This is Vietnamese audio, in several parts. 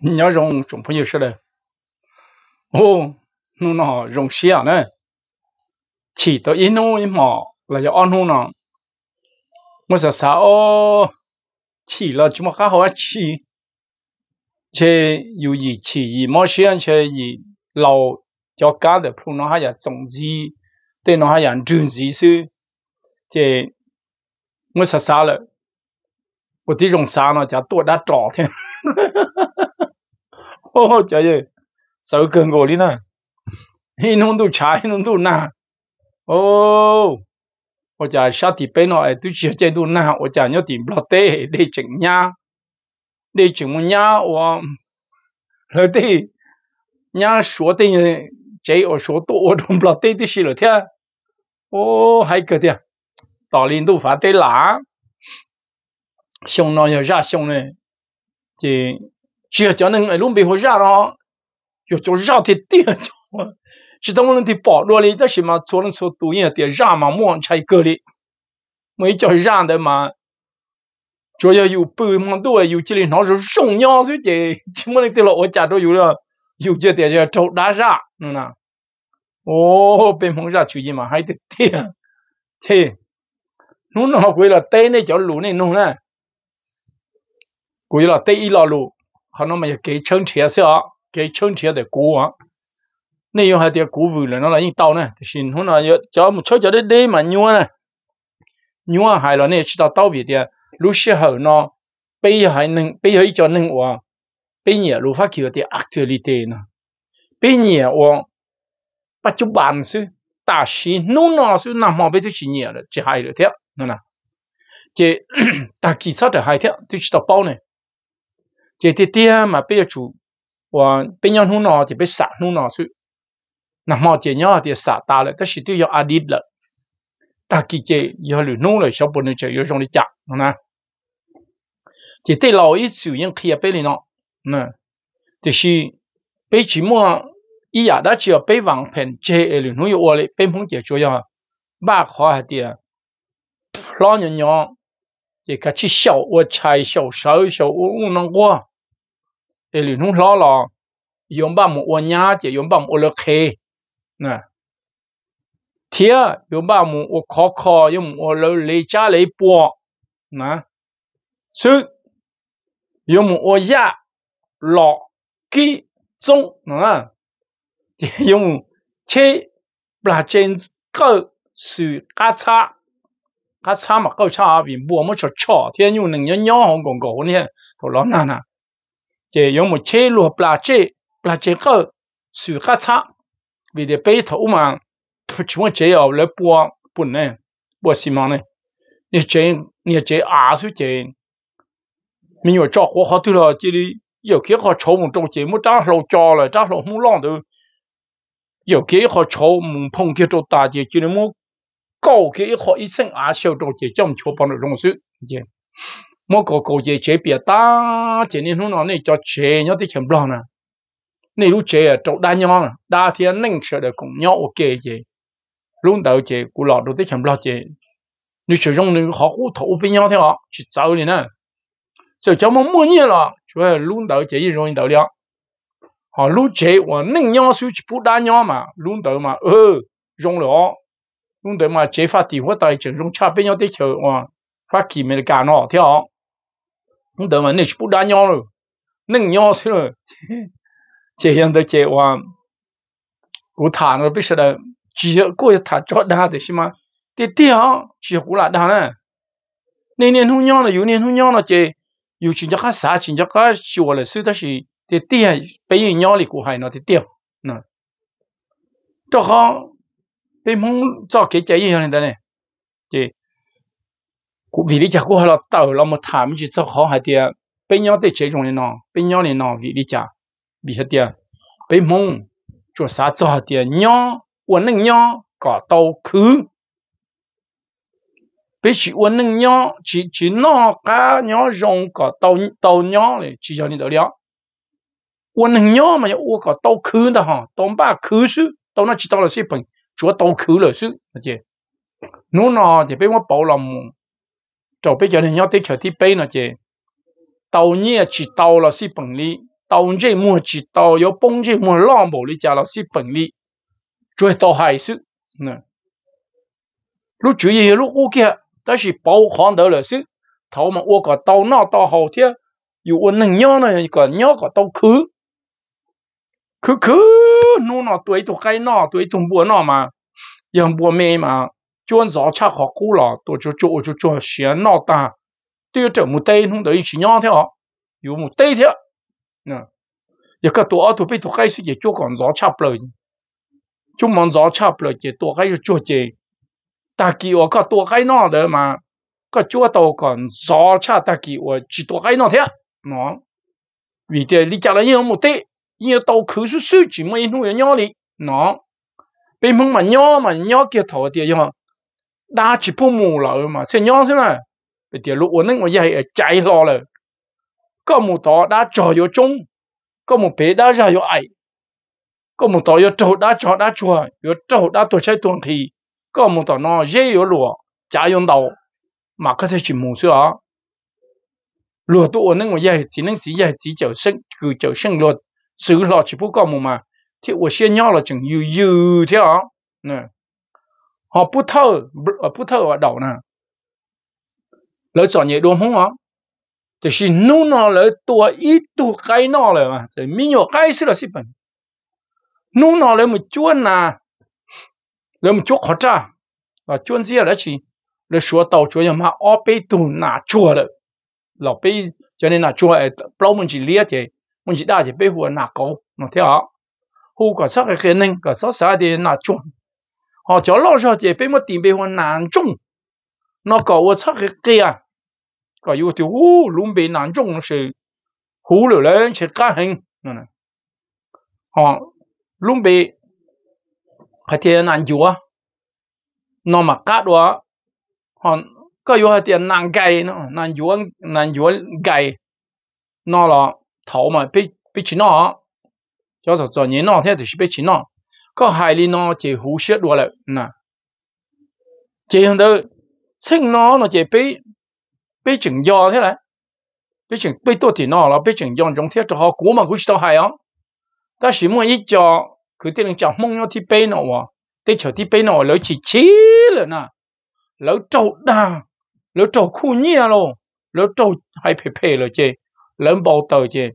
nhớ rồng chúng phải như thế này ô nô nó rồng xia này chỉ tới ít nu ít mỏ là do ăn nu nó mà sao sao chỉ là chúng mà ta hỏi chỉ chế dù gì chỉ gì mà xia chế gì lâu cho cá được phun nó hay là trồng gì để nó hay là trồng gì chứ chế mà sao sao rồi 我这种啥呢？叫多大招的。ô trời ơi sợ cường gồ đi nè in hôn tu trái in hôn tu na ô ô chả sao thì bên họ tu chia trên tu na ô chả nhớ tìm lọt tê để chỉnh nha để chỉnh một nha ô rồi thì nha số tê chế ô số tu ô đồng lọt tê thì xí rồi thế ô hay cái thế tao lên tu phát tê lá xong nó giờ ra xong này thì chỉ cho nên người luôn bị hồi ra đó chỉ cho ra thì tiếc cho chỉ tông muốn thì bỏ đua đi đó chỉ mà cho lần số tuổi nhà tiền ra mà muốn chạy cơ đi mấy cho ra đấy mà cho yếu yêu bự mà đua yêu chỉ là nó rất rộng nhau chứ chứ chỉ muốn tiền lộ nhà đôi yêu là yêu chưa tiền cho trâu đá ra nè ô bên phòng ra chủ gì mà hay tiếc tiếc thế nó nó quay là tay này cho lũ này nó nè quay là tay y lò lũ họ nó mà cái chân chia sẽ cái chân chia để cua nên yêu hai tia cú vừa là nó là những tàu này thì xin hôm nào cho một chỗ cho đến đây mà nhua này nhua hai là này chỉ tàu tàu vì lúc xưa nó bây giờ hai bây giờ cho nâng hoa bây giờ lúc phát kiểu tia actuality nè bây giờ hoa bắt chụp bàn sư ta sĩ nô nọ sư nằm mò bây tôi chỉ nhẹ rồi chỉ hai rồi thế nè chỉ ta kỳ sát được hai thế tôi chỉ tàu bao này chỉ thì tia mà bây giờ chủ và bây giờ hôm nọ thì bây sạc hôm nọ chứ nằm mò chỉ nhau thì sạc ta lại tất sự tiêu yêu adit lại ta kỳ chế yêu lũ nô lại sau bốn năm chơi yêu trong đi chặt nè chỉ tới lâu ít sử dụng kia bây giờ nọ nè thì khi bây chỉ mua ý giả đã bây vàng phèn chế lũ nô yêu ở lại bây không chế chủ yếu ba khó hạt tiền lo nhỏ nhỏ chỉ cả chỉ sầu ở chai sầu sầu sầu uống uống nó qua thì lũ nung lo lo yếm ba mu ô nhá chỉ yếm ba mu nè thia yếm ba mu ô khó khó yếm mu ô lơ lê cha nè sư yếm mu ô ya lọ kí nè chỉ yếm mu chế là trên cơ sự cá cha mà câu cha vì bùa mới cho cho thiên nhu nâng nhớ nhớ hồng gồng gồng nè thổ lắm nà nà chế giống một chế lụa bla chế bla chế cơ sự khác xa vì để bây thấu mà chúng ta chế ở lấy bùa bún này bùa xi măng này như chế như chế à su chế mình vừa cho quá khó thứ là chỉ đi nhiều khi khó chỗ một trong chế một trang lâu cho là trang lâu muốn lòng được nhiều khi khó chỗ muốn phong kia chỗ ta chế chỉ nên muốn cầu kia khó ít sinh à sau trong chế trong chỗ bằng được trong sự chế mỗi cổ cô chơi chơi bia ta chỉ nên hôm nào này cho chơi nhớ thì chấm lo nè này lúc chế trộn đa nhau đa thì anh nên sợ được cùng nhau ok chơi luôn đầu chơi của lọ đồ thì chấm lo chơi như chơi dụng nên học cũng thủ với nhau theo họ chỉ sợ này nè sợ cháu mà mua nhiều là chú là luôn đầu chơi gì rồi đầu đi họ lúc chơi và nên nhau suy chỉ đa nhau mà luôn đầu mà ừ dùng lọ luôn đầu mà chơi phát tiền hoa tài chơi dùng cha bên nhau thì chờ và phát kỳ mình cả nó theo không đâu mà nè chụp đá nhau rồi nâng nhau xí rồi chỉ hiện tại chỉ qua cú thả nó biết sao chỉ có thả cho đá thì xí mà thì tiếc chỉ cú lại đá nè nên nên không nhau là yếu nên không nhau là chỉ yếu chỉ cho các xã chỉ cho các chùa là sư ta chỉ thì tiếc bây giờ nhau thì cú hay nó thì tiếc nè cho họ bên mong cho cái chạy gì hơn đây này chỉ vì lý cha cô là tàu là một thảm chỉ cho khó hai tia bây nhau tới chế trong này bây nhau này nọ vì lý cha bị hai tia bây mông cho sa cho hai tia nhau uốn nhau cả tàu khứ bây chỉ uốn nhau chỉ chỉ nọ cá nhau rong cả tàu tàu nhau này chỉ cho nên đó liệu uốn nhau mà uốn cả tàu khứ đó hả tàu ba khứ chứ tàu nó chỉ tàu là xếp bằng chúa tàu khứ là chứ nó nó thì bây mà bảo lòng cho bây giờ thì nhau tới chờ thì bây nó chứ chỉ tàu là si bằng lý tàu nhẹ mua chỉ tàu yếu bông chỉ mua lo bộ lý chả là si bằng lý rồi tàu hải sự nè chủ yếu lúc u kia đó là bảo hoàn đó là sự thầu mà u cả tàu nọ tàu hậu thế dù u này cả nhau cả tàu khứ khứ khứ nu nọ tuổi tụ cái nọ tuổi tụ bùa nọ mà dòng bùa mê mà chuyên gió cha họ cũ lò tổ chỗ chỗ chỗ chỗ xiên nọ ta tiêu trở một tay không đợi chỉ nhau theo yếu một tay theo nè giờ các tổ ở tổ bị tổ khai sự gì chỗ còn gió cha lời chúng mong gió cha lời chỉ tổ cái chỗ chỉ ta kỳ ở các tổ khai nọ đấy mà các chỗ tàu còn gió cha ta kỳ ở chỉ tổ khai nọ theo nọ, vì thế lý trả là nhiều một tay nhiều tàu cứ sự sự chỉ mấy nuôi nhau đi nọ, bình thường mà nhau mà nhau kia thầu thì nhau đa chỉ phụ mù là mà xem nhau thế này bây giờ lúc nâng mà dạy chạy rồi có một tỏ đã trò vô chung có một bé đã ra vô ấy có một tỏ vô trâu đã trò đã chùa vô trâu đã tuổi chạy tuần thì có một tỏ nó dễ vô lùa chạy vô đầu mà có thể chỉ mù xưa lùa tụ nâng mà dạy chỉ nâng chỉ dạy chỉ chở sinh cứ chở sinh luật xử lo chỉ phụ có một mà thì của xe nhau là chẳng dư dư thế hả nè họ bút thơ bút ờ, thơ ở đầu nè lỡ chọn nhẹ đuông không hả thì xin nu nó lỡ tua ít tu cái nó lỡ mà thì mi nhọ cái xí là xí phần nu nó lỡ một chuôn nà lỡ một chuốc khó trả và chuôn gì đó chỉ lỡ chúa tàu chúa nhà mà ở bê tu nà chùa lỡ lọ bê cho nên là chùa ở bao mình chỉ lia chứ mình chỉ đa chỉ bê hùa nà cầu nó theo hù cả sắc cái khen cả sắc sai thì nà chuông họ cho lo cho chị bé mất tiền bé hoàn nạn nó có ở chắc cái kia có yêu thì u luôn bị nạn chung sự hú lửa lên sẽ cá hình họ luôn bị cái tiền nạn chúa nó mà cá đó họ có yêu cái tiền nạn gay nó nạn chúa nạn chúa gay nó là thầu mà bị bị chỉ nó cho cho cho nhìn nó thế thì bị chỉ nó có hại lý nó chỉ hú xét đùa lại nè chỉ hằng đó sinh nó nó chỉ bị bị chừng do thế này bị chừng bị tôi thì nó là bị chừng do trong thế cho họ cố mà cũng đâu hay không ta chỉ muốn ít cho cứ tiền chẳng mong nó thì bị nó à để thì bị nó lỡ chỉ chí rồi nè à. lỡ trâu đà lỡ trâu khu nhia luôn lỡ trâu hay phê phê rồi chứ lỡ bao tờ chứ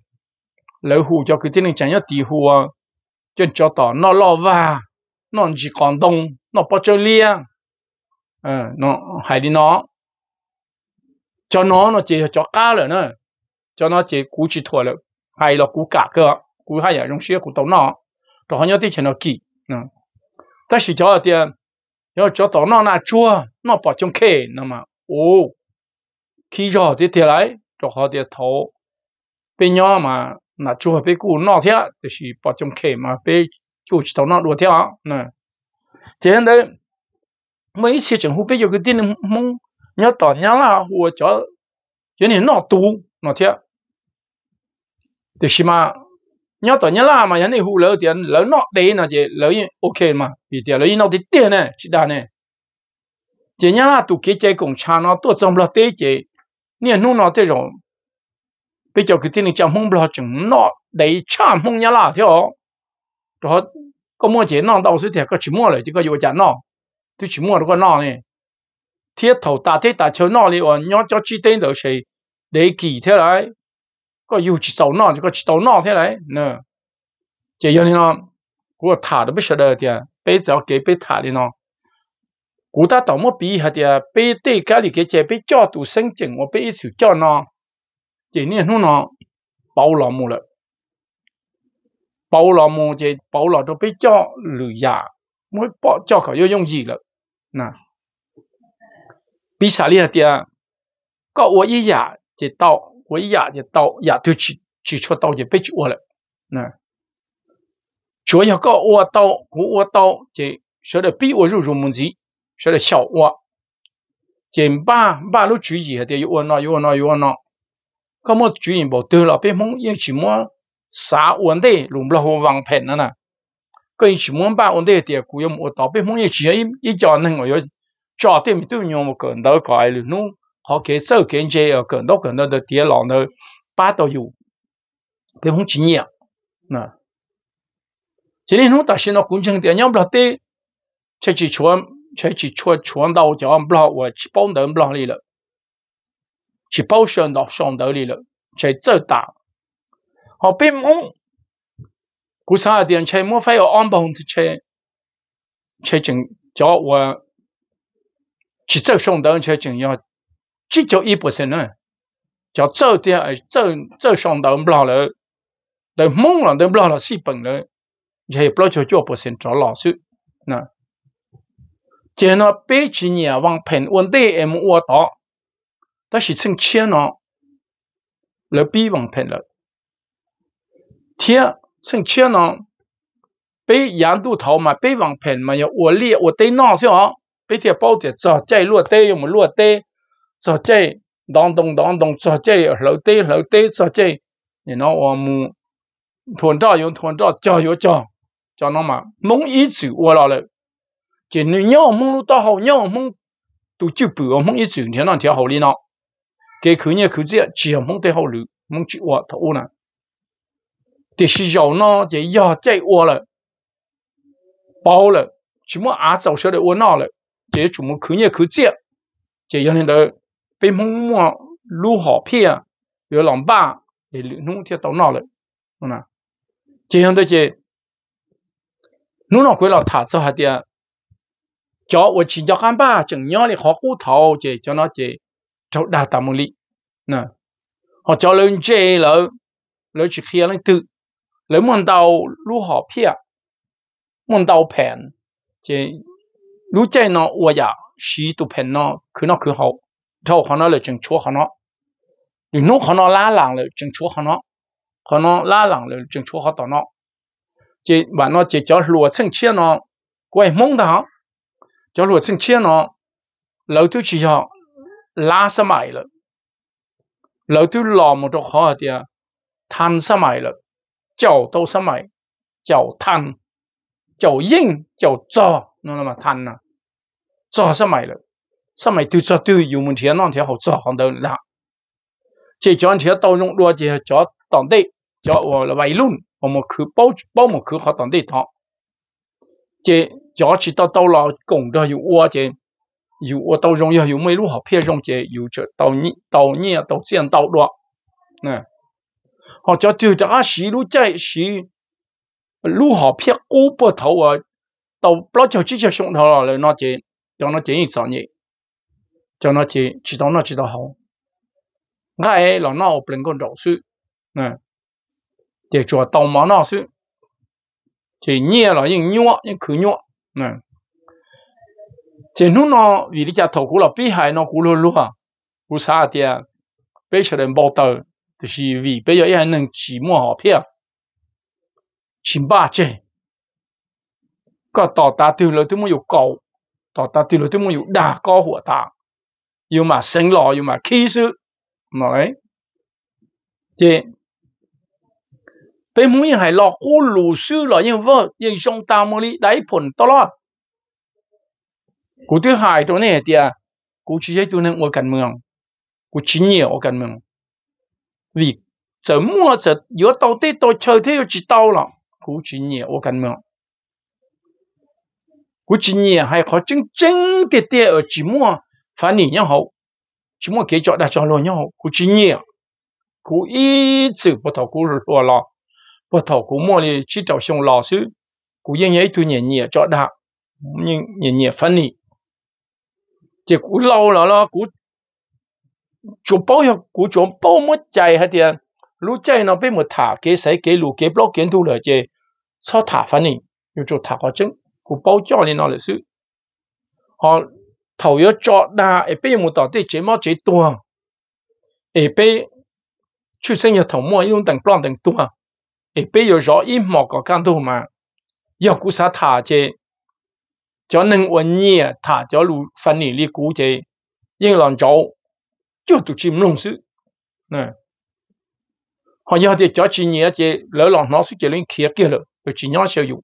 lỡ hù cho cứ tiền chẳng nhau thì hù à cho cho tỏ nó lo và nó chỉ còn đông nó bỏ cho lia ờ nó hãy đi nó cho nó nó chỉ cho cá rồi nữa cho nó chỉ cú chỉ thua rồi hay là cú cả cơ cú hay là trong xe cú tàu nó cho họ nhớ thì nó kỹ nè ờ. ta chỉ cho tiền nhớ cho tàu nó là chua nó bỏ trong kề, nó mà ô khi cho thì thì lại cho họ thì thấu bên nhau mà 那就被古闹天，就是把种开嘛，被就去头闹多天，那现在每一次政府被有个电的蒙，你要打人啦，或者有点闹多闹天，就是嘛，你要打人啦嘛，人家胡聊点聊闹地那就聊因 OK 嘛，比点聊因闹地点呢，其他呢，人家啦都给这共产党多挣不了地这，你弄闹这种。bây giờ cái tiền này chẳng mong lo chẳng nó để cha mong nhà là thế đó, có mua chỉ nó đâu số tiền có chỉ mua rồi chỉ có vô chán nó tôi chỉ mua được con nó này thiết thầu ta thiết ta chơi nó đi và nhớ cho chi tiền được gì để kỳ thế này, có yêu chỉ tàu nó chỉ có chỉ tàu nó thế này, nè chỉ này nó của thả được biết sợ đời thì à? bây giờ cái bây thả đi nó của ta tàu mất bị hạt thì à? bây tê cái gì cái chế bây cho tụ sinh chừng và bây sự cho nó 这年头哪，包老母了，包老母这包老都比较累呀，我包教课要用易了，那，比啥厉害的？搞我一夜这刀，我一夜这刀，夜就去去出刀就被我了，那，主要搞我刀，教我刀这学了比我入入门子，学了小我，这把把都注意的，有我那有我那有我哪？có một chuyện bảo từ là bên mong yên chỉ muốn xã vấn đề lùm là hồ vàng phèn nữa nè yên chỉ muốn ba vấn đề thì cũng yếm ở đó mong yên chỉ yên yên cho nên người cho thêm mình tôi một cần đó cái luôn họ kế sơ kiến chế ở cần đó cần đó được tiền lòng đó đầu yêu bên mong chỉ nhẹ nè chỉ nên nó ta xin nó cũng chẳng tiền nhom là tê chỉ chỉ chuẩn chỉ chỉ chuẩn chuẩn đầu cho ông bao và chỉ bao đỡ bao đi rồi 是保上到上到里了，才做大。好必望古三点电车，非要安邦的车，就叫我去接上到就重要，这就一不先啦。叫坐点系坐坐上到了，落懵了都不哋落嚟四平咧，就系落咗一不先找落去。那。见呢北京人往平，我哋 M 话多。但是从前呢，了比王骗了。第二，从前呢，被羊肚头嘛，被王骗嘛，要我列我得闹些啊，被贴包着做在落地用么落地，做在当当当当做在楼地楼地做在，你那我们团长用团长加油加，加那嘛，梦一直我了了。chỉ nếu nhau mong lúc ta hậu nhau mong tụ chữ bữa mong ít chuyện thế nào theo hậu lý nó 科学这术全面的好路，我们只话他呢。这是要呢，就要在窝了，包了，什么按早晓得我哪了，这怎么去学去术，这有的都被我们如好批啊？比如老板，你农田到哪了，那，就样的些，弄了回来他实下点，叫我请教憨爸，正样的好骨头，这叫那这？cho đa tà mô lị nè họ cho lên chê lỡ lỡ chỉ khía lên tự lỡ muốn đầu lũ họ phe muốn đầu phèn chỉ lũ chơi nó ua dạ xí tụ phèn nó cứ nó cứ hậu cháu họ nó là chừng chúa họ nó nhưng nó họ nó lá làng là chừng chúa họ nó họ nó lá làng là chừng chúa họ tỏ nó chỉ và nó chỉ cho lùa chân chia nó quay mông đó cho lùa chân chia nó lỡ thứ chỉ họ 拉伸埋啦，有啲浪冇咗可啲啊，褪伸埋啦，就到伸埋，就褪，就應就做，侬諗嘛褪啊，做伸埋啦，伸埋對做對有問題啊，那條好做好到啦，即係將條到用落去做當地做我維論，我們去保保姆去學當地堂，即係做起到到了工作有我即。有我到容易有没路好偏容易有这到你到你到见到多，嗯，好叫就这啊西路在西路好偏过不头啊，到不了就直接上头了来那节，叫那节一早呢，叫那节知道那知道好，我哎老那我不能够找书，嗯，这做到嘛那书，这捏了人捏人可捏，嗯。chỉ nu nó vì đi chả thầu cú là bị hại nó cú luôn luôn à sa thì bây giờ đến bao tờ thì chỉ vì bây giờ anh nên chỉ mua họ phía ba chế có tỏ ta tiêu lời tôi muốn yêu cầu tỏ ta tiêu lời tôi muốn yêu đà có hủa ta yêu mà sinh lò yêu khí sự mà ấy e. chế bây muốn hay lò cú lù sư lò nhưng vợ nhưng trong ta mới đi phun to lọt กูตัวหายตัวเนี่ยเตียกูชี้ให้ตัวนึงว่าการเมืองกูชี้เนี่ยว่าการเมือง你怎么这有到底到秋天又知道了กูชี้เนี่ยว่าการเมืองกูชี้เนี่ยให้เขาจริงจริงเตี้ยเตี้ยเออจีมัวฟันนี่ยัง好จีมัวเกี่ยวกับจอลยัง好กูชี้เนี่ยกูอีจื不头กู落了不头กู莫里去找熊老师กูยังยังตัวเนี่ยเนี่ยจอดายังเนี่ยเนี่ยฟันนี่就古老了咯，古做包要古做包么在还点，路在那边么塔给谁给路给不老给都了就操塔反正要做塔个证，古包教你那了是，好头要做那一边么到底怎么最多，一边出生要头么用等不等多，一边要绕一毛个干多嘛，要古啥塔这。cho nên quân nhi thả cho lũ phân nỉ li cú chế nhưng làm cháu cho tụ chim lông sự nè họ nhớ thì cho chị nhớ chế lỡ lòng nó suy chế lên kia kia rồi rồi chị nhớ sử dụng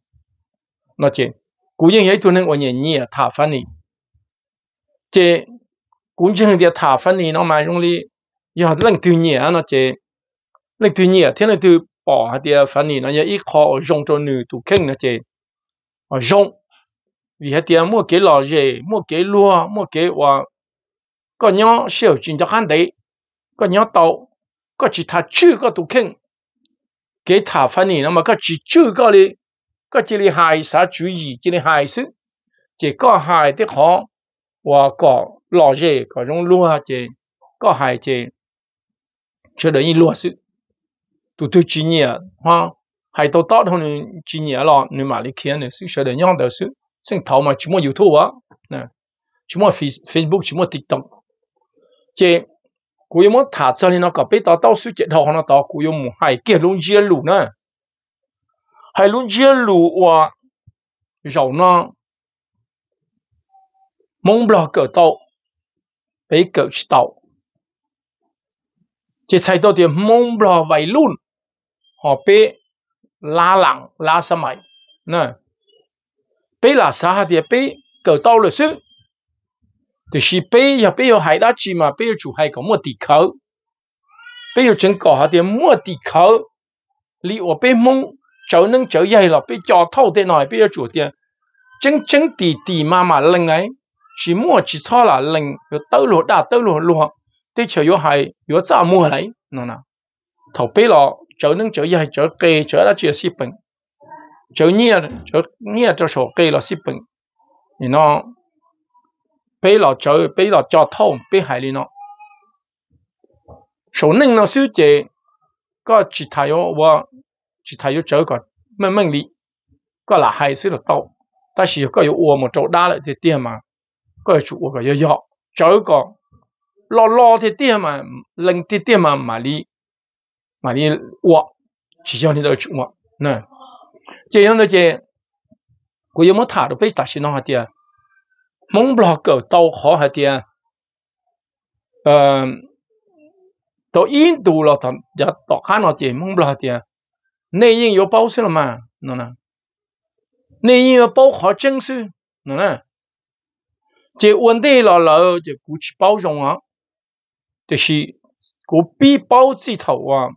nó chế cú nhưng ấy thôi nên quân nhi nhi thả phân nỉ chế cú nhưng thì thả phân nỉ nó mà dùng li giờ lần thứ nhỉ nó chế lần thứ nhỉ thế là từ bỏ địa phân nỉ nó giờ ít khó dùng cho nữ tụ kinh nó chế dùng vì hết tiền mua cái lò dề mua cái lúa mua cái hoa có nhó siêu chuyện cho hắn đấy có nhó tàu có chỉ thà chữ có tụ kinh cái thà phân này nó mà có chỉ chữ có đi có chỉ là hại xã chủ ý chỉ là hại sự chỉ có hại thì họ và có lò dề có giống lúa chỉ có hại chỉ cho đến lúa sự tụ tụ chỉ nhỉ ha hay tàu tàu thôi chỉ nhỉ lọ nếu mà đi kia nữa sự cho đến nhau đó sự ซึ่งทอมาชิมว่า YouTube วะนะชิมว่า Facebook ชิมว่า TikTok เจกูยังมั่งถ้าจะนี่นะก็ไปต่อต่อสู้เจ็ดทองนะต่อกูยังมั่งให้เกี่ยวลุงเจียลูนะให้ลุงเจียลูว่าเราเนาะมงบล็อกเกิดโตไปเกิดโตจะใช้ตัวเดียวมงบล็อกวัยรุ่นหอบไปล้าหลังล้าสมัยนะ bây là sao hạt địa bé cờ tao là sức thì khi bây giờ bây giờ hai đá chi mà bây giờ chủ hai có mua tỷ khẩu bây giờ chân cỏ hạt địa mua tỷ khẩu li ở bây mông cháu nâng cháu dạy là bây cho thâu thế này bây giờ chủ tiền chân chân tỷ tỷ mà mà lần ấy chỉ mua chỉ cho là lần rồi tao lúa đã tao lúa lúa thế cháu có hải có trả mua đấy nó nào thầu bây là cháu nâng cháu dạy cháu kê cháu đã chia sẻ bằng 就捏就捏就手给了西本，你呢？背了就背了脚痛，背海里呢？手弄了手节，个吉他哟，我吉他哟这个闷闷里，个拉海水了到，但是个有我们做大了的店嘛，个就我个要要这个老老的店嘛，冷的店嘛，嘛里嘛里我，只要你都去我那。这样的这，我有么他都被打死那下的，蒙不够到好下的，嗯，到印度了，他也到看了这蒙不下的，内应有报税了嘛？喏呢，内应有报好证书，喏呢，这问题了了，这过去包容啊，就是我必包这头啊，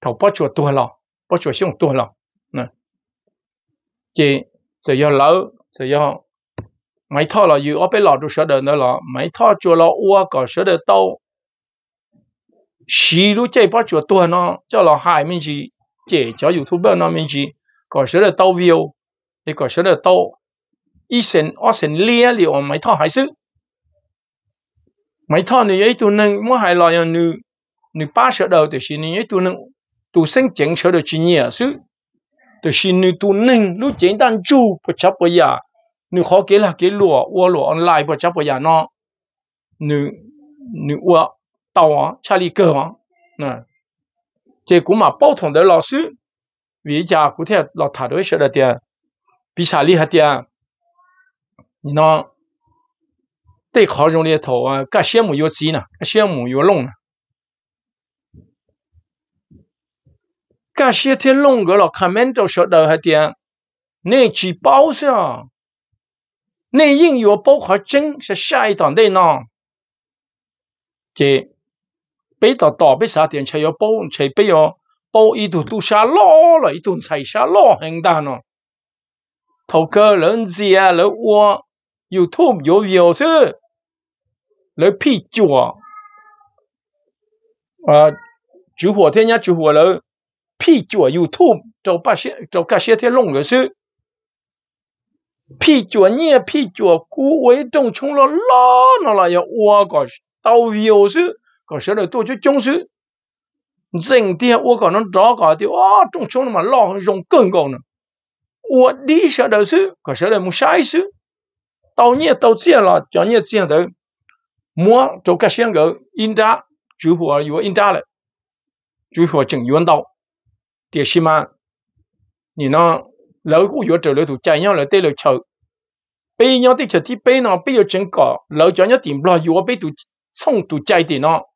头不着多了，不着想多了。chị sẽ do lỡ sẽ do mấy thọ là dù ở bên lọ chú sở đời nữa là mấy thọ chùa là ua có sở đời tâu xí lúc chơi bỏ chùa tuần nó cho là hại mình chỉ chỉ cho youtube nó mình chỉ có sở đời tâu view thì có sở đời tâu ít sinh ở sinh lia liệu mấy thọ hải sức mấy thọ này ấy tụ nâng mua hại lọ như như ba sở đời thì xin này ấy tụ nâng tụ sinh chỉnh sở đời chỉ nhẹ sức từ khi nữ tu nâng lúc chiến tan chú, bộ chấp bây giờ nữ khó kế là kế lụa ua lụa online bộ chấp bây giờ nó nữ nữ ua tàu chả lý cơ á, nè chế cũng mà bảo thông đấy lão sư vì giờ cụ thể lão thả đối sợ được bị xả lý hết tiền nè. cả xe thiên lông gọi là comment đâu sợ đời hay tiền chỉ bao sao à? nè yên yếu bao khó chân sẽ sai toàn đây nọ chị bây giờ tỏ bây giờ tiền chạy yếu bao chạy bây giờ bao ít tụ tụ là ít tụ chạy xa lo hành đa nọ thầu cơ lớn gì à lớn ua youtube yếu yếu chứ lớn phi chùa à chú hồ thế nhá chú hồ lớn 啤酒、油桶，就把鞋、就把鞋天弄个水。啤酒、捏啤酒，古为中冬了老那了呀！我个稻苗子，个收了多就种子。整天我可能早个的啊，种了嘛，老长更高呢。我低下的水，个收了没晒死。稻叶、到这了，叫叶这样的，摸，就把小个饮扎，就喝又饮扎了，最后进水道。点视嘛，你那老下有走来水，家用了对着抽。别样对着地别呢？不要真搞。老家那不脑有啊，别都冲都挤电脑，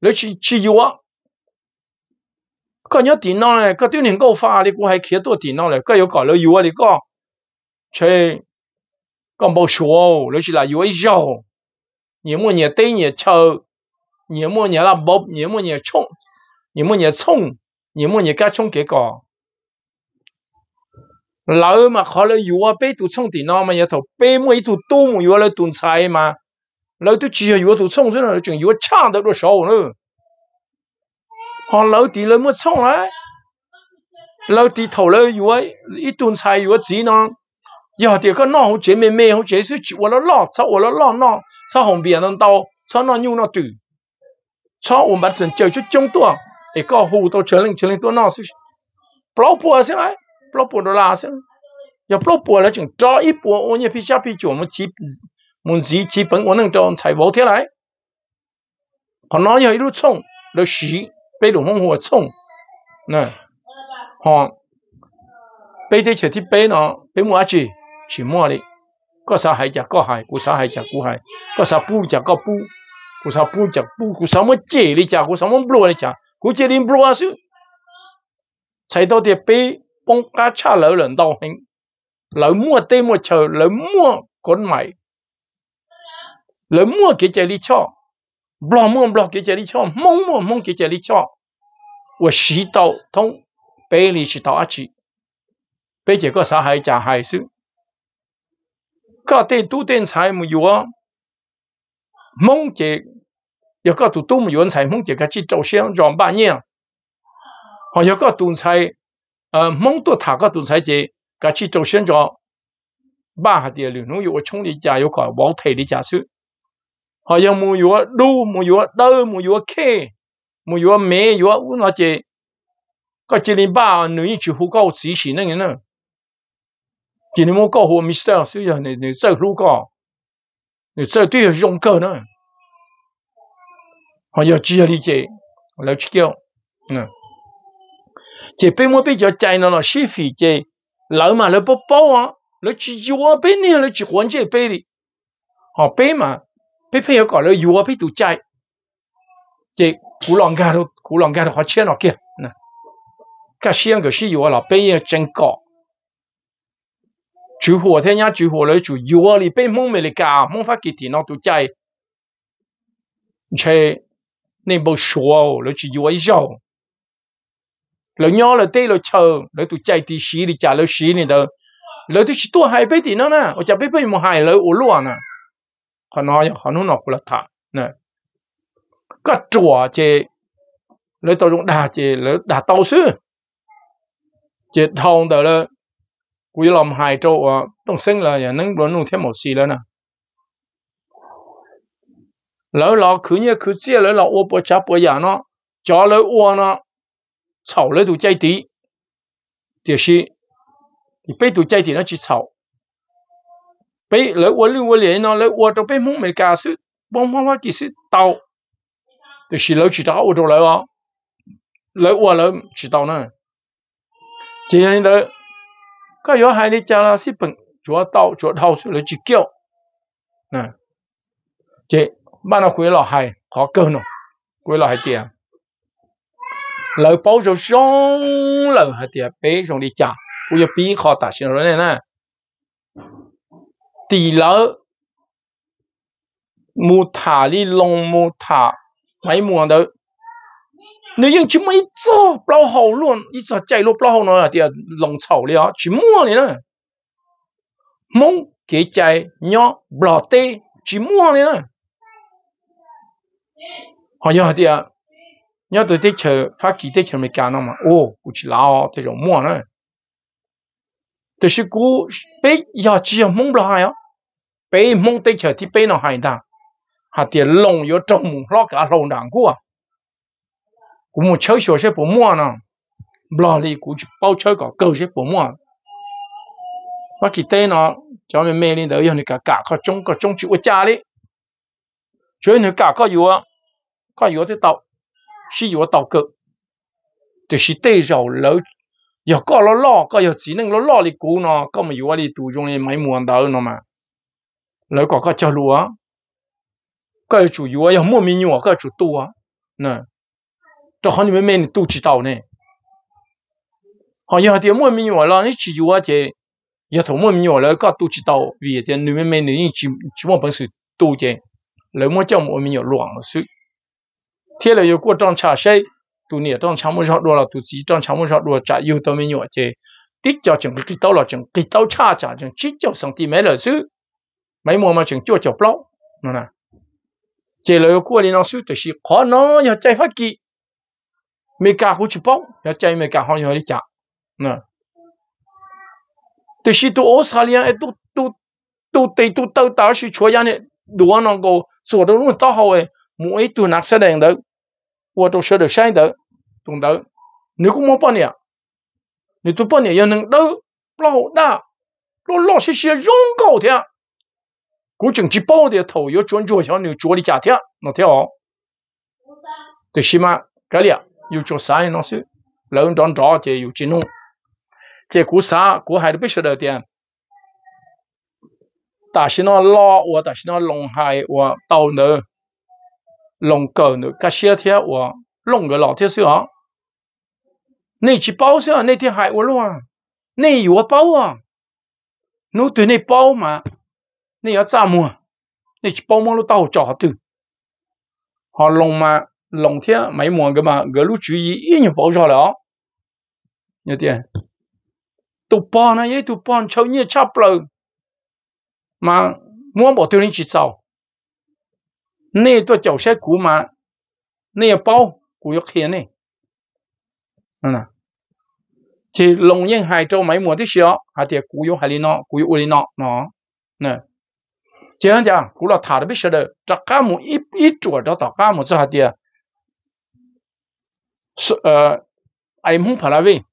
来去吃啊？看那电脑嘞，各多年够发的，个还开多电脑嘞，各有搞了有啊你个，吹，干不哦，来去拿有一烧。你莫伢对伢抽，你莫伢拉包，你莫伢冲，你莫伢冲。你么你该冲结果。老嘛考了有啊，被都冲电脑嘛，也头被么一组都么有了炖菜嘛，老都只要有都冲出来，仲有抢得多少呢？好老弟了么冲来，老弟头了有啊，一炖菜有啊只能。要得个那好姐妹妹好姐是我了老操我了老那操红别人刀操那牛那肚，操我们省就去中多。ไอ้ก็หูตัวเฉลิงเฉลิงตัวนอสิปลอกปัวใช่ไหมปลอกปัวดลาใช่ไหมอย่าปลอกปัวแล้วจึงจ่ออีปัวโอ้ยพี่ชาพี่จวมันชีมันสีชีปังวันนึงจอมใส่บ่เท่าไรพอน้องยังรู้ช่องเราสีไปหลวงหัวช่องนะฮะไปได้เฉยที่ไปเนาะไปมัวจีชิมัวเลย ก็สาหายจากก็หายกูสาหายจากกูหายก็สาปูจากก็ปูกูสาปูจากปูกูสาไม่เจี๋ยเลยจ้ากูสาไม่อบลูเลยจ้า估计林布阿修，才到的被崩嘎恰老人道行，老莫对莫求，老莫滚买，老莫给这里敲，不莫不给这里敲，蒙莫蒙给这里敲，我洗到通被你洗到阿去，被这个啥还假还是，个对都电财没有啊，蒙这。有个都东原才梦一个去做先让八年，还有个都才呃梦到他个都才节个去做先让八下的流农有冲的家有个往台的家属，还有没有路没有道没有客没有没有我那节个这里八女就好搞仔细那个呢，今天我搞好 Mister 虽然你你在路搞，你在对用个呢。我要只要理解，我来去叫，嗯，这边我比较在那了，消费这老嘛了不包啊，了只只我边呢了只环节边的，哦边嘛，边边要搞了有啊边都在，这古老家都古老家都花钱了给，那，噶先个是有啊了边也真高。chủ hồ thế nhá chủ hồ lấy chủ yếu li bên mông mê li cả mông phát kỳ thì nó tụ chạy chế nên bầu sùa lo chỉ dùa giàu lo nhỏ lo tê lo chờ lo tụ chạy tí xí đi trả lo xí này đó lo tụ chỉ tua hai bé thì nó nè ở chả bé bé một hai lo ủ luôn nè họ nói họ nói nó cũng là thật nè các chùa chê, lo tụ cũng đà chê, lo đà tàu sư chế thông đó là quý lòng hai châu à, ờ, tông sinh là nhà nâng luôn luôn thêm một xí nữa nè 老老去年去摘了老沃伯加不养了，家了沃呢，草了都摘低，就是被都摘地那去草，被老我里沃里呢，老我都被梦没干涉，帮妈妈几丝刀，就是老去刀我都老啊，老我了知道呢？这样的，可要还你加了是本，要刀做刀出来去叫，嗯，这。nó quý lọ hay khó cơ nó quý lọ hay tiền lợi bao giờ xong lợi hay tiền bé xong đi chả bây giờ bí khó tả xin rồi này nè tỷ lỡ mua thả đi lông mua thả mấy mua đâu nếu như chúng mới cho bao hậu luôn ít cho chạy lúc bao hậu nó thì lồng chậu đi đó chỉ mua này nè mông cái chạy nhỏ bỏ tê chỉ mua này nè 好像的啊，要对地球发起地球没干了嘛，哦，我去拉哦，这种么呢？但是古被要只要蒙不了呀，被蒙地球的被那海的，还得龙有中木老个龙难过，我们抽血是不么呢？不拉里古就包抽个狗是不么？我记得呢，咱们每年都有那个搞个中国中国国家的，所以那搞个有啊。看药得到，是药到个，就是对药老，药搞了老，搞药只能了老的古呢，搞么药里途中的买木头呢嘛，老搞搞交路啊，搞主药要莫名药搞主多啊，那，这好你们没你都知道呢，好药点莫名药了，你吃药这。也同我们原来个都知道，为的你们每年只只么本事多点，那么叫我们要乱了水。thế là yêu của trong trà xây tu nia trong chăm mua sọt đồ là tu chỉ trong chăm mua sọt đồ trả yêu tao mới nhọ chế tích cho chừng cái tao là chừng cái tao cha trả chừng chít cho sang tí mấy là sư mấy mùa mà chừng cho cho lóc nó nè chế là yêu của đi nó sư tự sĩ khó nó nhờ chạy phát kỳ mấy cả cũng chụp bóc nhờ chạy mấy cả họ nhờ đi chả nè tự sĩ tu Australia ấy tu tu tu tây tu tao tao sĩ chúa gia này đồ ăn nó go sửa đồ luôn tao hậu ấy mỗi tu nạc sẽ đèn được 我都晓得山的，懂得。你过莫半年，你都半年又能到老大，老老实实用高天，过经济宝的头要转脚下，牛脚的加天，那挺好。在西蛮这里，有做啥呢？说弄张茶街有金融，在过山过海都不晓得的，但是那老我，但是那龙海我到呢。弄个呢，噶些天我弄个老天是啊，那去包上那天还我乱，那有我包啊，侬对那包嘛，那要咋么？那去包么了到找的，好弄嘛，弄天没么个嘛，个路主意一年包上了，有点，都包呢也都包，抽你差不了，嘛，我把对你去找。那多脚晒古嘛，那也包古药天呢，嗯呐，其龙应海州买么的少，还得古药海里喏，古药屋里喏喏，那，这样讲古老塔的不晓得，这干么一一做着到干么这还得，是呃，爱蒙帕拉维，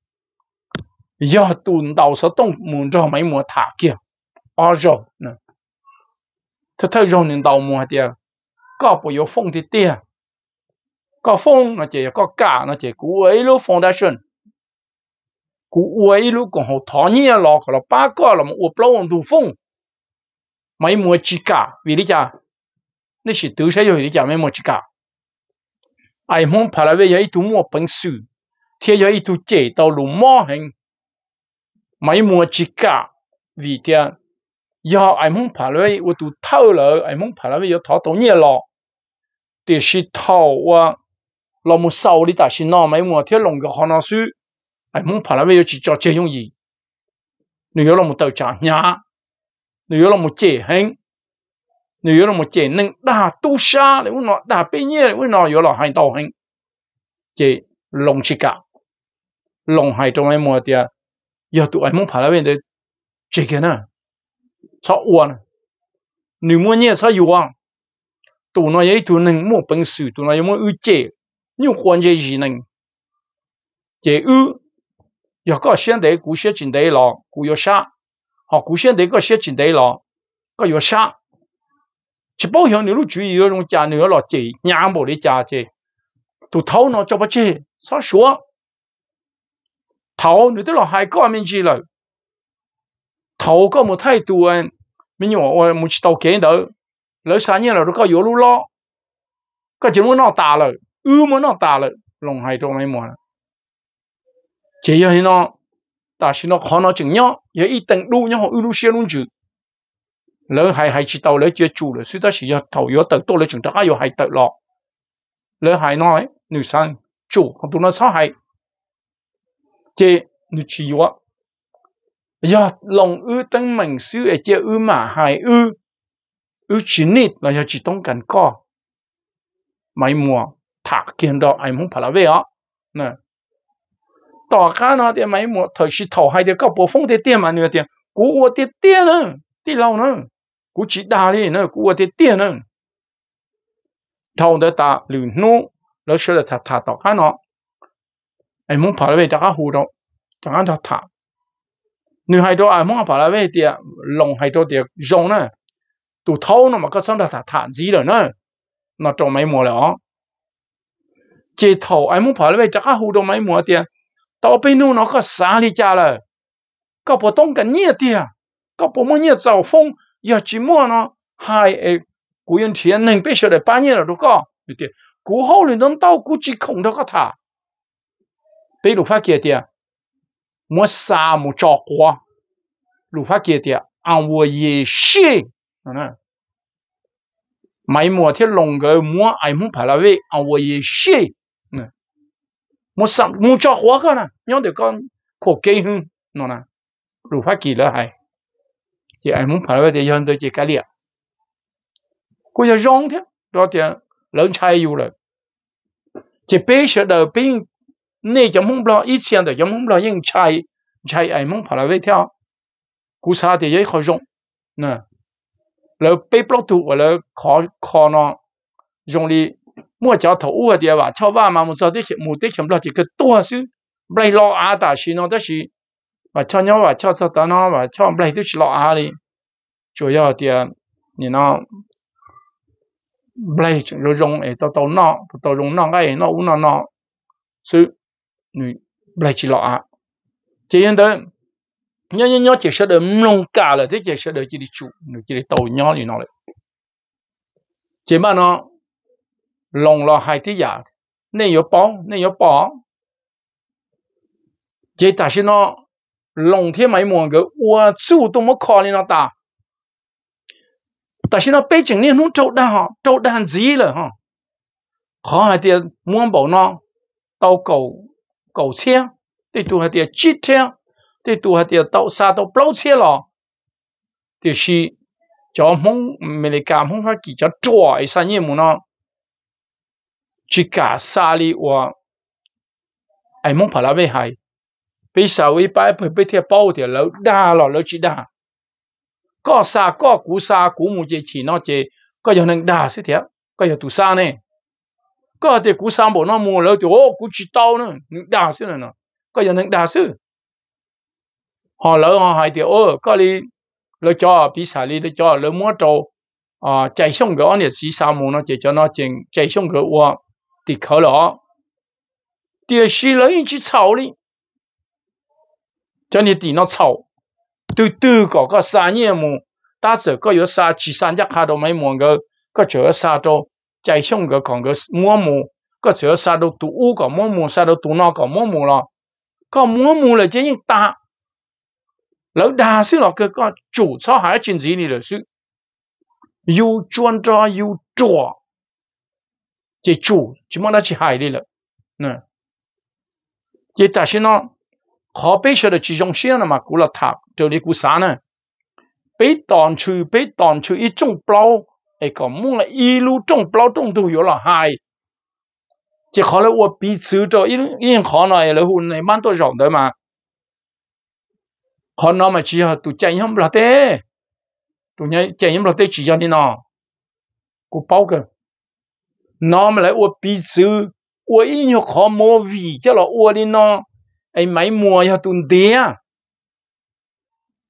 要蹲到是动门着买么塔去，二肉呢，他他肉能到么还得。có bộ yếu phong thì tia có phong nó chỉ có cả nó chỉ cú ấy lúc foundation cú ấy lúc còn hồ thọ nhia lọ còn ba có là một uổng lâu phong mấy mùa chỉ cả vì lý cha nó chỉ tự xây rồi lý cha mấy mùa chỉ cả ai muốn phải là bây giờ ít mua bằng sự thì giờ ít chế tàu lùm mò hình mấy chỉ cả vì thế giờ ai muốn phá lối u tu thâu lỡ ai muốn phá lối giờ thọ tổ nhiên lọ thì si thâu wa lo mu sau đi ta si nó mấy mùa thiết lồng cái họ nó sư ai muốn phá lối giờ chỉ cho chơi dùng gì nếu giờ là một tàu trả nhà nếu giờ là một chế hình nếu giờ là một chế nâng đa tu sa để u nó đa bê nhiên để u nó giờ là hai tàu hình chế long chỉ cả lồng hai trong mấy mùa thì giờ tụi ai muốn phá lối giờ chỉ cái nào cho uổng nếu à? mua nhẹ cho yêu ăn tụ nó ấy tụ nên mua bằng sự tụ nó mua ư chế nhiều quan chế gì nè, chế ư giờ có hiện đại cú sẽ trình đại lo cú yếu sa họ cú hiện đại có sẽ trình đại lo có yếu sa chỉ bảo hiểm nếu chú ý ở trong gia nếu lo chế nhà bộ để gia chế tụ thâu nó cho bác chế sao số thâu nếu đó là hai cái mình gì rồi 头个么态度啊，没有我没去到见到，老三年了都搞有路了，搞节目闹大了，有么闹大了，龙海都没么了，这样呢，但是呢，看到怎样也一等路，然后一路线路住，老海还去到了接住了，所以他是要头要得多了，chúng ta 要还得了，老海呢，女生做，都那伤害，这你只要。要 lòng ư tăng mạnh sư ở chia ư mà hài ư ư chỉ nít là do chỉ tông cần co mấy mùa thả kiên đó ai muốn phải là về á nè tỏ cá nó thì mấy mùa thời sự thầu hay thì có bộ phong thì tiền mà nữa thì cú ô thì tiền nữa thì lâu nữa cú chỉ đa đi nữa cú ô thì tiền nữa thầu đó ta lừa nô nó sẽ là thả thả tỏ cá nó ai muốn phải là về ta cá hù đó ta cá thả 你还多爱莫把那位的龙还多的肉呢，都偷那么个上头他谈 gì à, à, rồi nữa, nó trông mấy mùa lỏ, chỉ thầu ai muốn phải là về chắc hù đâu mấy mùa tiền, à, tao bên nu nó có xa đi cha rồi, có bộ tông cần nhiệt tiền, có bộ muốn nhiệt giàu phong, giờ chỉ mua nó hai ấy cú tiền nên bây giờ để ba nhiêu rồi đâu có, tiền cú hậu lên đón tao chỉ không đâu có thả, bây phát kia tiền moi ça mon chakwa l'oufa qui était envoyé chez mais moi t'es longue moi ai mon palavé envoyé chez moi ça mon chakwa kana yon de con coqué hun non là l'oufa qui là hay thì ai muốn palavé thì yon de chỉ cái liệt cô giờ rong thế đó thì lớn chay rồi chỉ biết sợ đời bên 那杨红不了，以前的杨红不了，用拆拆哎蒙跑来为跳，古啥的也好用，那，然后背不了多，为了靠靠呢，用力莫脚头乌的吧，跳万嘛，木少的些，木的些不了几个多是，不来老阿大是呢，但是，把跳鸟吧，跳啥的呢，把跳不来都是老阿的，主要的你呢。不来就用哎，到到那，到用那哎，那乌那那，所以 lại chỉ lọ chỉ yên đó nhớ nhớ nhớ chỉ sợ đỡ mông cả là thế chỉ sợ đỡ chỉ đi chủ chỉ đi tàu nhỏ như nó lại chỉ mà nó lòng lo hai thứ giả nên yếu bỏ nên yếu bỏ chỉ ta xin nó lòng thế mấy muộn cái ua chủ tôi mất khó nên nó ta ta xin nó bây chừng nên nó trâu đa họ trâu đa gì là họ khó hai tiền muốn bảo nó tàu cầu 狗车，对拄下啲汽车，对拄下啲到沙到包车咯，就是就蒙咪嚟講蒙法記就做一生意冇咯，只架沙哩話，哎蒙怕啦咩係，俾社會擺俾俾啲包條佬打咯，佬只打，個沙個股沙股冇借錢咯借，個有能打先條，個有杜沙呢。có thể cú sang bộ nó mua lâu thì ô cú chỉ tao nữa những đà sư này nè có giờ những đà sư họ lỡ họ hay thì ô có đi lỡ cho bị xả đi lỡ cho lỡ mua trâu à chạy xong cái này chỉ sang mua nó chỉ cho nó chỉnh chạy xong cái ô thì khó lỡ thì xí lỡ những chỉ chảo đi cho nên thì nó chảo từ từ có cái xa nhiều mua ta sẽ có yếu xa chỉ sang chắc hà đồ mấy mua cái có chỗ xa đâu chạy xong cái còn cái mua mù cái chỗ sa đâu tụ u còn mua mù sa đâu tụ nó còn mua mù lo có là chỉ những ta lỡ đa xí lọ cái con chủ cho hải chuyện gì này rồi chứ yêu chuyên cho yêu chùa chỉ chủ chỉ mong nó chỉ hải đi là nè chỉ ta xin nó khó bây giờ là chỉ dùng xe là mà cũng là thạc trở đi cũng sáng nè bây đòn trừ bây đòn trừ ít chung bao 哎，搞木了一路种包种都有了害，只好了我彼此着因因好呢，然后呢蛮多人的嘛，好那么只要都见人不了的，都人见人不了的只要你呢，我包个，那么来我彼此我因要考莫为，叫了我的呢，哎买莫要蹲的呀。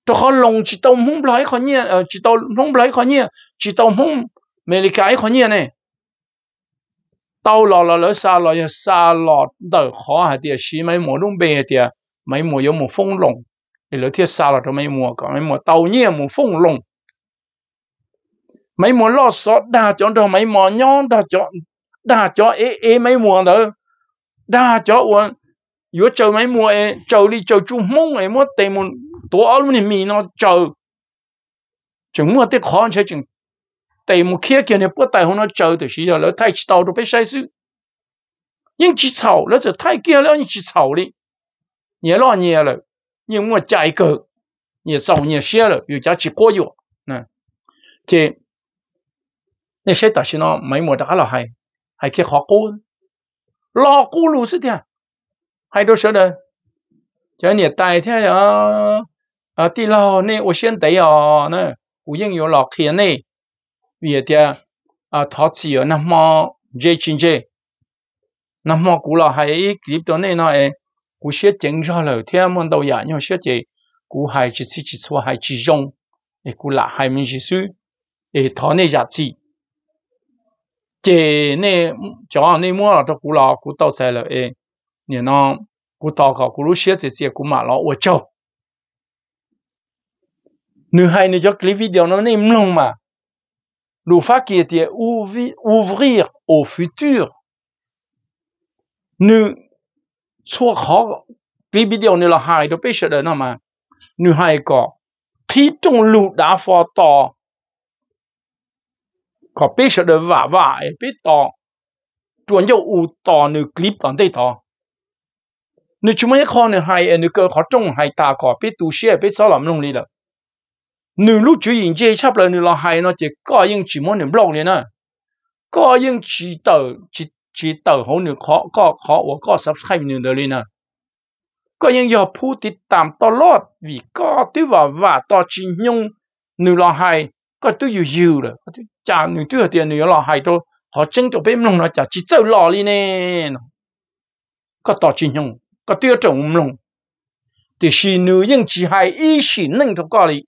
cho khó lòng ờ, chỉ tao không kho khó nhia chỉ tao không lấy khó nhia chỉ tao không mày lý cái khó nhia này tao lò lò lỡ xa lò xa lò đỡ khó hả tiệt xí mấy mùa đông bề tiệt mấy mùa có mùa phong lồng thì lỡ thiết xa lò cho mấy mùa có mấy mùa tao nhia mùa phong lồng mấy mùa lo sót da chọn cho mấy mùa nhon da chọn da cho ế ế mấy mùa đó da cho uống yếu chờ mấy mùa ế chờ đi chờ chung mông ấy mất tiền muốn 多啊！你米那粥，就莫得看吃，就戴木看见呢。不带红那粥，就吃要了。太吃到都被晒死，因吃臭，那就太干了，硬吃臭了。你老你了，你莫加一个，你也送你些了，又加几个月，嗯，这那些东西呢，买么的还了还，还去火过，老古噜是的，还都晓得。就你戴听啊。啊，对了，那我先得哦，那我应有老天呢，也的啊，他只有那么这真这，那么古老还一给到那那诶，古些整下了，天门都也有些这古还只是只错还只用，诶，古老还没结束，诶，他那日子，这那叫那么了，古老古到在了诶，你呢？古到个古路些这些古马了，我走。นื้อให้นยกคลิปวิดีโอนั้นอิมลงมาลูฟาเกียติเอูวิอุูฟริร์โอฟิทูร์นื้อชั่วขอคลิปวิดีโอนี่เราหายตัวไปเฉยๆนั่นมานื้อให้ก็ที่ตรงลูดาฟอต่อก็ไปเฉยๆว่าว่าไปต่อตัวนจะอูต่อนื้อคลิปตอนได้ต่อนึกชั่วมงนี้คนึกให้เอ็นึกเกอร์เขาจงให้ตาขอไปตูเชียไปสลับลงนี่แหละนูรู้จีนเจช้บเลยหนูรองหายนะจีก็ยังจีมันหนึ่งลกเนี่ยนะก็ยังจีตัวชิจีตัวของหนูขอก็ขอว่าก็สับไข่หนึ่งเดอนเลยนะก็ยังอยากพูดติดตามตลอดวิก็ที่ว่าว่าต่อชินยงหนูรองหายก็ตัวอยู่อยู่เลยจากหนูตัวเดียวหนูรองหายตัวขอจังตัวเป็นลงนะจากชิีเจ้าหล่อเลยเนี่ยก็ต่อชินยงก็ตัวจงลงแต่สิหนูยังชจีหายอีสิหนึ่งตัวก็เลย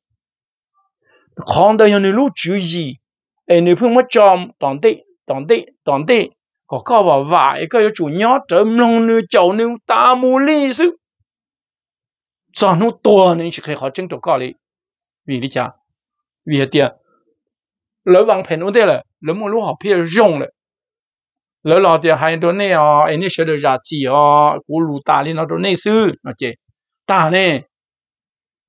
行到像你撸注意，哎，你朋友没交团队，团队，团队，我娃你一个要煮肉，一个要弄牛，大姆勒手，咱弄多少是很好进度搞嘞？为你讲，为了点，老王陪我得了，人们如何骗用了？老老爹还多呢哦，哎，你晓得下子哦，古鲁打你那多呢，是那姐，打呢。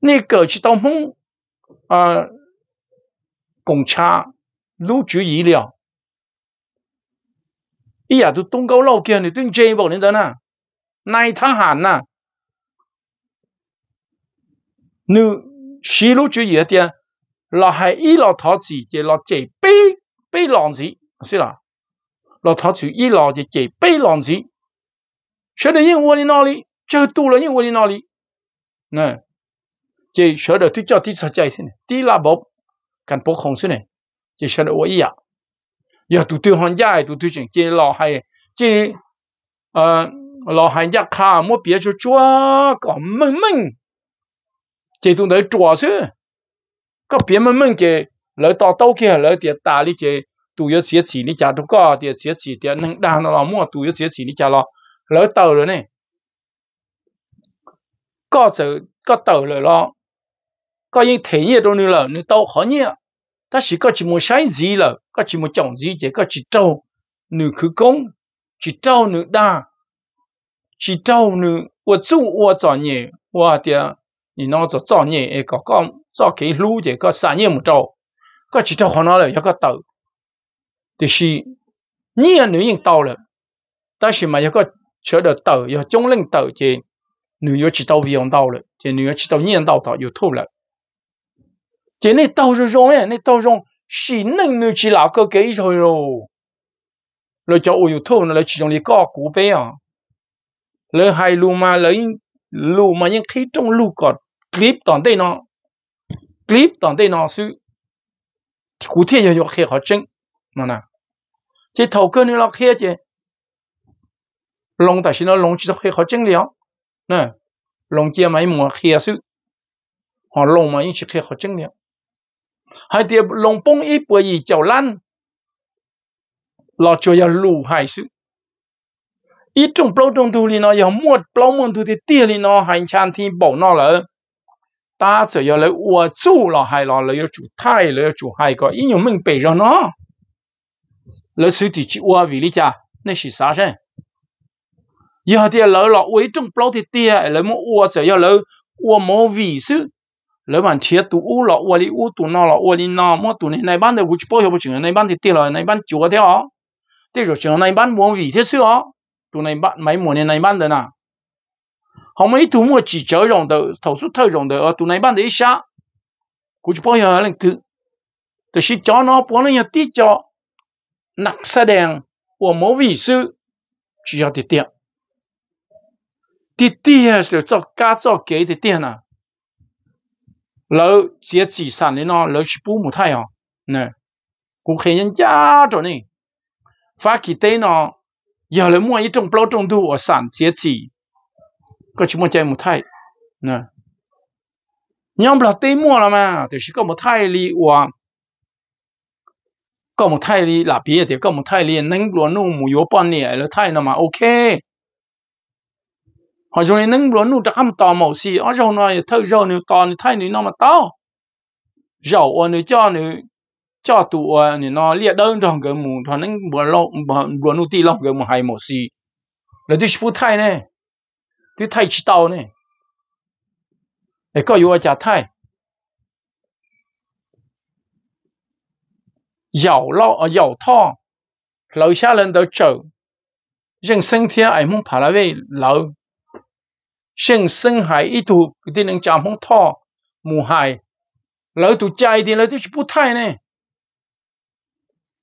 你过去到么啊公车路注一了，一要到东高老街那点坐车，你得哪？奈他喊哪？你细老注意一点，老是伊老头子就老借背背浪子，是啦？老头子伊老就借背浪子，晓得因为我里哪里，就后多了为我里哪里，那？chỉ sợ được thứ cho tí sợ chạy xin tí là bốc cần bốc không xin chỉ sợ được ôi ạ giờ tụi tôi hoàn giải tụi tôi chỉ chỉ lo hay chỉ ờ lo hay giác khá mua bia cho chúa có mừng mừng chỉ tụi tôi chúa chứ có bia mừng mừng chỉ lỡ tao tao kia lỡ tiền ta đi chỉ tụi tôi xía chỉ đi trả đâu có tiền xía chỉ tiền nâng đàn nó mua tụi tôi xía chỉ đi trả lo lỡ tàu rồi này có sự có tàu rồi lo có những thể nhiệt đâu nữa là nếu tàu khó nhẹ ta chỉ có chỉ một sai gì là có chỉ một chồng gì chỉ có chỉ trâu nữ cứ công chỉ trâu nữ đa chỉ trâu thì nó cái cái có có một trâu trâu chỉ chỉ chỉ chỉ là là là tàu tàu, tàu tàu tàu tàu tàu ta mà được con nữ 我做我做孽我的你那做做孽诶个讲做给路的个三年不着个只着好那了一个斗就是你也女人到了但是嘛一个扯着斗要中令斗的女要知道不用到了这女要知道念到到有透了 thế nên tàu rồi rồi nè nên tàu rồi chỉ nên nuôi chỉ lão cơ kế rồi rồi rồi cho ôi thô nó chỉ trong lý có cú bé à lỡ hai lu mà lấy lu mà những khi trong lu còn clip toàn đây nó clip toàn đây nó sự cụ thể là khi họ chứng nó nè chỉ thầu cơ nó khi chứ long tại sao nó long chỉ khi họ chứng liền, nè long chỉ mà mùa khi sự họ long mà những chỉ khi họ chứng liền hai tiệp lòng bông ít bởi gì chào lan lo cho ya lù hai sự ít trong bao trong thu li nó ya mốt bao muôn thu thì tia li nó hành chan thì bảo nó là ta sẽ ya lấy ua chủ lò hay lò lấy chủ thai lấy chủ hay có ý nhiều mình bể ra nó lấy sự thì chỉ ua vì lý cha nên là sao chứ giờ thì lấy là ui trong bao thì tia lấy mua ua sẽ ya lấy ua mô vì sự lỡ mà chia tụ u lọ u li u tụ nọ lọ u li nọ mua tụ này này bán được vụt bao nhiêu bao chừng này bán thì tiền rồi này bán chúa thế ó thế rồi chừng này bán muốn vì thế xưa ó tụ này bán mấy mùa này này bán nè không mấy tụ mua chỉ chơi rồng được thầu suất thơi rồng được này bán được ít xa vụt bao nhiêu lần thứ từ khi cho nó bỏ nó nhà tí cho nặc xe đèn của mỗi vị chỉ cho tiền tiền tiền thì cho cá cho kế thì à lỡ chia chỉ sản lên nó lỡ chỉ bù một thay à nè cũng khen nhân gia cho nè phát kỳ tế nó giờ lỡ mua ít trong bao trong thu ở sản chia chỉ có chỉ mua chơi một thay nè nhóm là tế mua là mà thì chỉ có một thay đi, và có một thay đi là bia thì có một thay li nâng luôn nó mua yếu bao nhiêu là thay nó mà ok họ rồi nâng luôn nụ trăm tò màu xì ở rồi nói thâu rồi nụ tò nụ thay nụ nó mà tao dầu ở nụ cho nụ cho tụ ở nụ nó liệt đơn trong cái mù thằng nâng bữa lâu bữa nụ tì lâu cái mù hai màu xì là tôi phụ thay nè tôi thay chỉ tao nè để có yêu trả thay dầu lo ở ờ, dầu thọ lâu xa lên đầu chợ dân sinh thiên ấy muốn phá lại về lâu ช่งซึ่งหายอีทูกที่หนึ่งจำของท่อมูหายแล้วตัวใจที่เราที่พูดไทยเนี่ย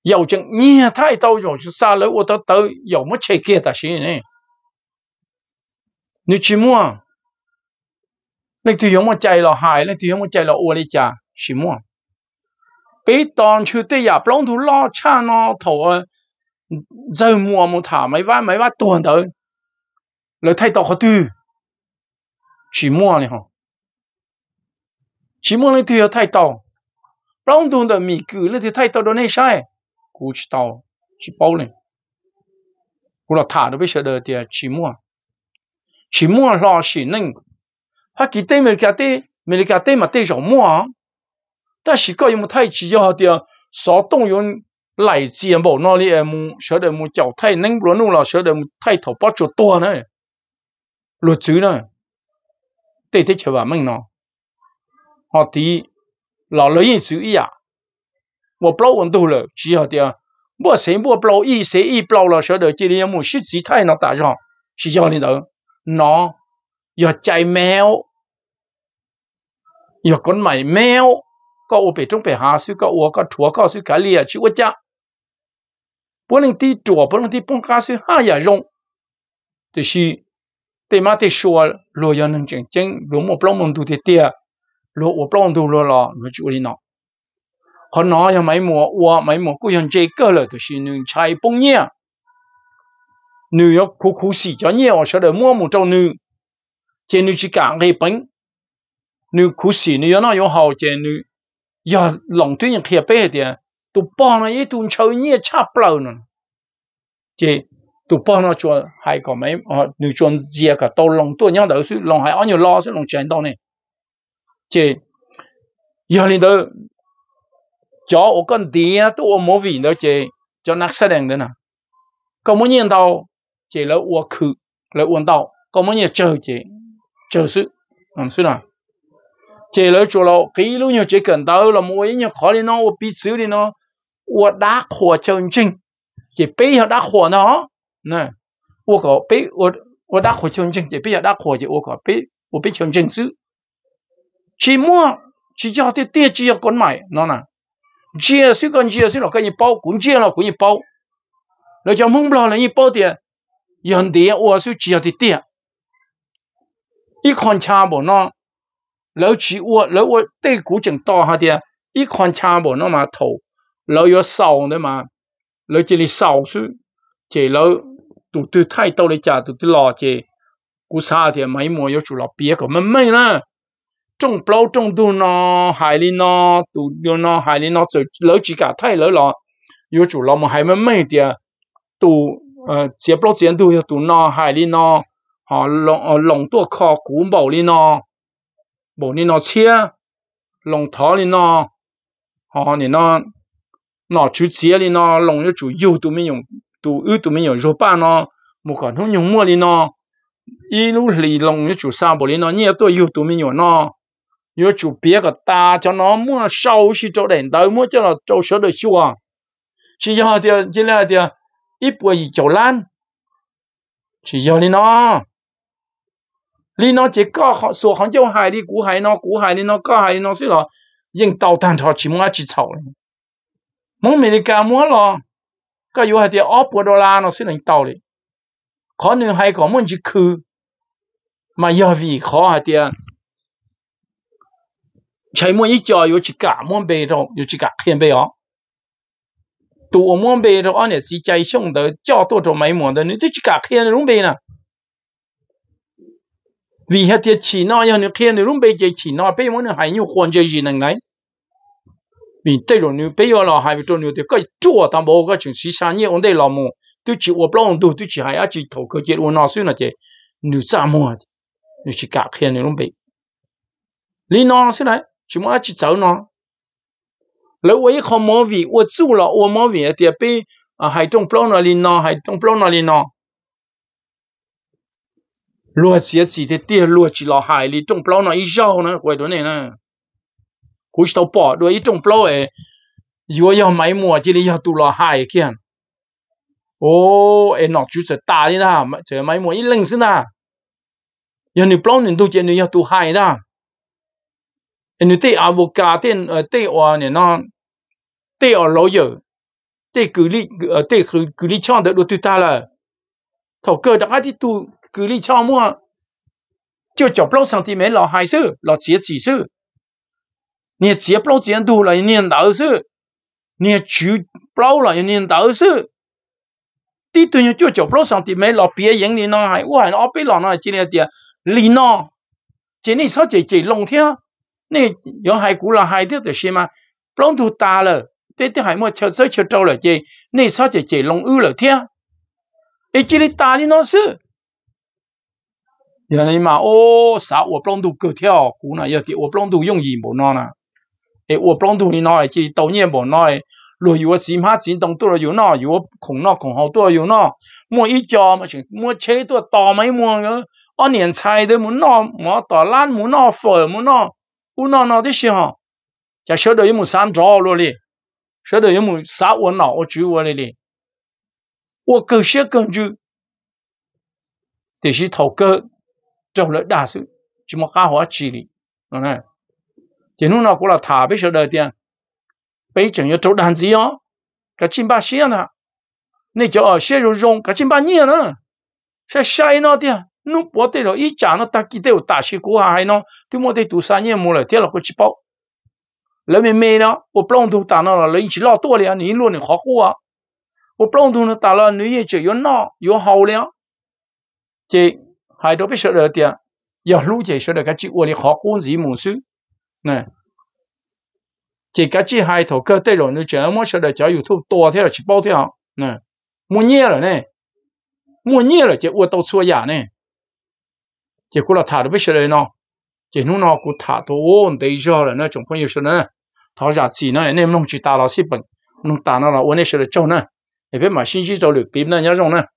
อยากจะเงียท้ายตัวอยากจะซาแล้ววัดตัวอยากม่เช่คเกียร์ตัวเองเนี่ยนี่ชิมว่านึกถึงยังมาใจเราหายนลกถึงยังมาใจเราอวลิจ่าชิมว่าปตอนชุดเดียบลงทุนล้อชาานถอทัวเจะมัวมัวถามไม่ว่าไม่ว่าตัวเดิมเราไทยต่อเขาดื้อ chỉ mua này hả chỉ mua lên thì thay tàu rong đun đó mì cứ lên thì thay tàu đó này sai cú chỉ tàu bao này cú là thả đó bây giờ đó thì chỉ mua chỉ mua lo chỉ nên phát kỳ tê mình cả tê mình cả tê mà tê rồi mua ta chỉ có một thay chỉ cho thì số đông dùng lại tiền bảo nó đi em sợ để mua chậu thay nên bữa nụ là sợ để thay thầu bao chỗ to này luật chứ này 对他吃完命呢。họ tí là lấy gì chữ ý à một bao ổn đâu rồi chỉ họ tiền mua xe mua bao ý xe ý bao là sợ được chỉ là một sự chỉ thay nó tạo ra chỉ cho nên đó nó giờ chạy mèo giờ con mày mèo có ô bể trong bể hà sư có ô có chúa có sư cá lìa chữ ô cha bố linh tí chúa bố linh tí bông cá sư ha ya rong thì te ma te shua lo yo nang cheng cheng lo mo plong mong tu te tia lo wo plong tu lo lo no chu li no ko no ya mai mo wa mai mo ku yan je ge le de shi nu chai bong ye nu yo cho nye o sha de mo mo zhou nu je nu chi ga ge beng nu ku si nu yo na yo hao je nu ya long tu yin ke pe de tu ba na ye tu chou nye cha tu bao nó cho hai có mấy họ ờ, nữ chọn dìa cả tàu long tu nhau đó sự long hai anh nhiều lo sự long chuyện đâu này chị giờ lên đó cho ô con tía tu ô mô vị đó chị cho nắc sát đèn đó nè có muốn nhìn tàu chị là ô khử là uốn tàu có muốn nhìn chờ chị chờ sự làm sự nào chị là chỗ lo kỹ lúc nhiều chị cần tàu là mua nhiều khó đi nó ô bị xử đi nó ô đá khổ chân chính chị bây giờ đá khổ nó nè ô ô ô ô ô 那我搞被我我打火穷证去，不要打火去，我搞被我被穷证死。chỉ mua chỉ cho thì tiền chỉ cho con mày nó nè chia suy con chia suy là cái gì bao cũng chia là cũng gì bao là cho mông lo là gì bao tiền yên đi ô suy chia thì tiền ít con cha bộ nó lỡ chỉ ô lỡ ô tê cú chừng to ha tiền ít con cha bộ nó mà thầu lỡ có sầu nữa mà lỡ chỉ là sầu suy chỉ lỡ tụ tư thay trả tụ tư lò chê cú thì mấy mùa yêu chủ lọ bía của mình mấy nè trong bao trong tu hài li nó tụ yêu hài li nó rồi lỡ chỉ cả thay lỡ lọ yêu chủ lọ hài mấy mấy thì tụ ờ chế bao chiến tu tụ hài li nó họ lồng lồng tua kho cú bầu li nó bầu li nó lồng thó li nó họ ni nó nó chú chia li nó lồng yêu chủ yêu tụ tu ư tu mình nhớ ba nó một còn không nhung mua đi nó ý lúc lì lồng như chủ sao bỏ đi nó nhớ tôi yêu tu mình nhớ nó nhớ chủ bia cái ta cho nó mua sâu xí cho đèn tới mua cho nó chỗ số được chưa? chỉ do thì chỉ là thì ít bữa gì chỗ lan chỉ do đi nó đi nó chỉ có họ số họ cho hại đi cú hại nó cú hại đi nó có hại đi nó xí là nhưng tàu thằng họ chỉ muốn chỉ chậu mong mình đi cả mua lo ก็อยู่ให้ที่ออปัวดอลลาร์เนาะสิ่งหนึ่งต่อเลยขอหนึ่งให้ของมันจะคือมาเยาวีขอให้ที่ใช้มันอีจ่ออยู่จิกะมันเบรออยู่จิกะเขียนไปอ๋อตัวมันเบรอเนี่ยสิใจช่องเดอจ่อตัวตัวไม่หมดเดอนี่ตัวจิกะเขียนลงไปนะ vì hết thì chỉ nói như kia thì lúc bây giờ chỉ nói bây giờ hãy nhiều quan chơi gì năng này vì đây rồi nếu bây giờ là hai vợ chồng nếu thì cái chỗ ta bảo cái chuyện sáu tháng nhiều ông đây làm mù tôi chỉ ốp lòng tôi tôi chỉ hay chỉ thầu cơ chế ông nói xuyên là chế nếu xa mù à nếu chỉ cả khen nếu bị lý nó xí này chỉ muốn chỉ cháu nó lấy vậy không mua vì ô chú là ô mua vì thì bị à hai trong lòng nào lý nó hai trong lòng nào lý nó lúa chỉ chỉ thì tiếc lúa chỉ là hai lý trong lòng là ít giàu nữa quay đó này nè cú tàu bỏ đuôi trồng plo ấy yo yo mấy mùa chỉ đi yo tu kia ô em nọ chú sẽ ta đi na chờ mấy mùa ít linh xin na yo ni plo ni tu chỉ ni yo tu hai na em ni tê avocat tê tê oa này nó tê ở lối giờ tê cử li tê cử cử li được đôi tu là thầu cơ đã đi tu cử li mua chưa chọc plo sang thì mấy lo hai sư lo chia chỉ 你接不了监督了，一年到头，你救不了了，一年到头。啲對嘢就做不了上啲咩，落別影你那係，我係我俾落那係真係啲，你那，真係說姐姐弄聽，你有係古人係啲就是嘛，不然都大了，啲啲係冇悄悄悄走了，姐，你說姐姐弄污了聽，你這裡大你那是，人哋嘛哦，啥我不然都割跳，古人有啲我不然都用意冇那啦。诶，我帮助你那，去导演无那，如有我起码行动多了有那，有我恐那恐好多了有那，莫一家嘛全，莫车多倒霉莫个，二年菜的莫那，莫打烂莫那粉莫那，有那那的时候，就晓得有莫三招了哩，晓得有莫啥我脑我主我哩哩，我够些根据，这是头哥做了大事，就莫干活起哩，嗯。你弄那过了，他不晓得点，北京有竹篮子哦，个金把线呢？你叫哦扇要扔个金把呢？啊，下一呢？点，弄不对了，一家那大都有大些沟下还呢，都没得多三年木了，跌了个去包。人民没了，我不都打闹了，人起老多了，一路你好过啊，我不用多打了，你也就有闹有好了。这还都晓得点，要如子晓得个金碗里河谷子木树。nè chỉ cái chỉ hai thầu cơ tế rồi nữa chờ mỗi sợ đời chờ youtube to theo là chỉ bao thế nè mua nhẹ rồi nè mua nhẹ rồi chỉ uo tàu xua giả nè chỉ cô là thả được biết sợ đời nó chỉ nó nó cô thả thầu ôn tây giờ rồi nó chúng phong yêu sợ nữa thảo giả chỉ nó nên nông chỉ ta là xí bệnh nông ta nó là uo này sợ đời châu nè để biết mà xin chỉ cho được tìm nó nhớ rong nè